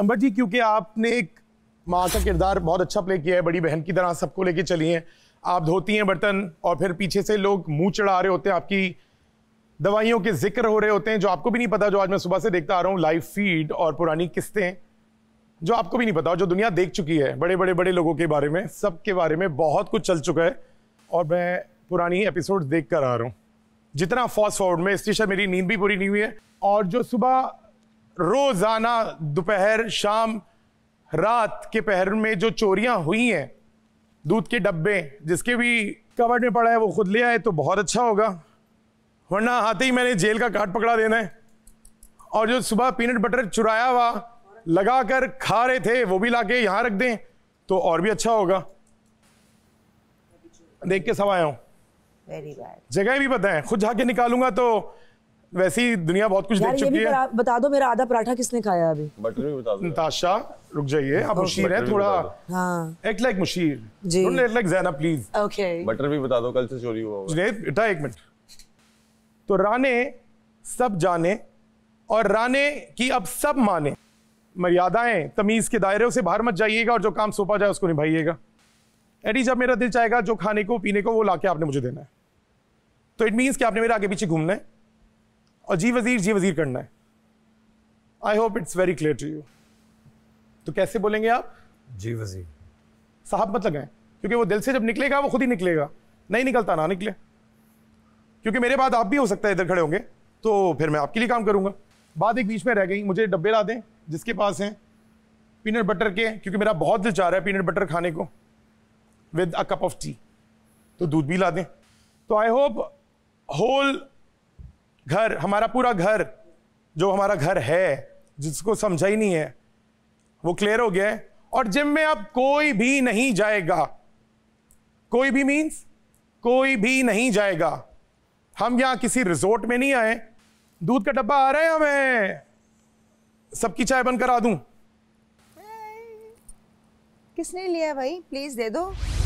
अंबर जी क्योंकि आपने एक माँ का किरदार बहुत अच्छा प्ले किया है बड़ी बहन की तरह सबको लेके चली हैं आप धोती हैं बर्तन और फिर पीछे से लोग मुंह चढ़ा रहे होते हैं आपकी दवाइयों के जिक्र हो रहे होते हैं जो आपको भी नहीं पता जो आज मैं सुबह से देखता आ रहा हूँ लाइव फीड और पुरानी किस्तें जो आपको भी नहीं पता जो दुनिया देख चुकी है बड़े बड़े बड़े लोगों के बारे में सब के बारे में बहुत कुछ चल चुका है और मैं पुरानी एपिसोड देख कर आ रहा हूँ जितना फास्ट फॉरवर्ड में इस मेरी नींद भी पूरी नहीं हुई है और जो सुबह रोज़ाना दोपहर शाम रात के पहर में जो चोरियां हुई हैं दूध के डब्बे जिसके भी कवर में पड़ा है वो खुद ले आए तो बहुत अच्छा होगा वरना आते ही मैंने जेल का काट पकड़ा देना है और जो सुबह पीनट बटर चुराया हुआ लगा कर खा रहे थे वो भी लाके यहां रख दें तो और भी अच्छा होगा देख के सब आया हूं जगह भी पता है खुद जाके निकालूंगा तो वैसे ही दुनिया बहुत कुछ देख चुकी है बता दो मेरा आधा पराठा किसने खाया अभी बटर भी बता दो नताशा रुक जाइए आप मुशीर हैं थोड़ा हां act like Musheer don't act like Jaina please okay butter भी बता दो कल से चोरी हुआ जुनेद बेटा एक मिनट तो राने सब जाने और राने की अब सब माने मर्यादाएं तमीज के दायरे से बाहर मत जाइएगा और जो काम सौंपा जाए उसको निभाइएगा एडी जब मेरा दिल चाहेगा जो खाने को पीने को वो लाके आपने मुझे देना है तो इट मींस कि आपने मेरे आगे पीछे घूमना है और जी वज़ीर जी वज़ीर करना है I hope it's very clear to you तो कैसे बोलेंगे आप जी वज़ीर साहब मत लगाएं क्योंकि वो दिल से जब निकलेगा वो खुद ही निकलेगा नहीं निकलता ना निकले क्योंकि मेरे बाद आप भी हो सकता है इधर खड़े होंगे तो फिर मैं आपके लिए काम करूँगा बात एक बीच में रह गई मुझे डब्बे ला दें जिसके पास हैं पीनट बटर के क्योंकि मेरा बहुत दिल चाह रहा है पीनट बटर खाने को with a cup of tea तो दूध भी ला दें तो आई होप होल घर हमारा पूरा घर जो हमारा घर है जिसको समझा ही नहीं है वो क्लियर हो गया है और जिम में अब कोई भी नहीं जाएगा कोई भी मींस कोई भी नहीं जाएगा हम यहां किसी रिजोर्ट में नहीं आए दूध का डब्बा आ रहा है हमें सबकी चाय बन करा दूं किसने लिया भाई प्लीज दे दो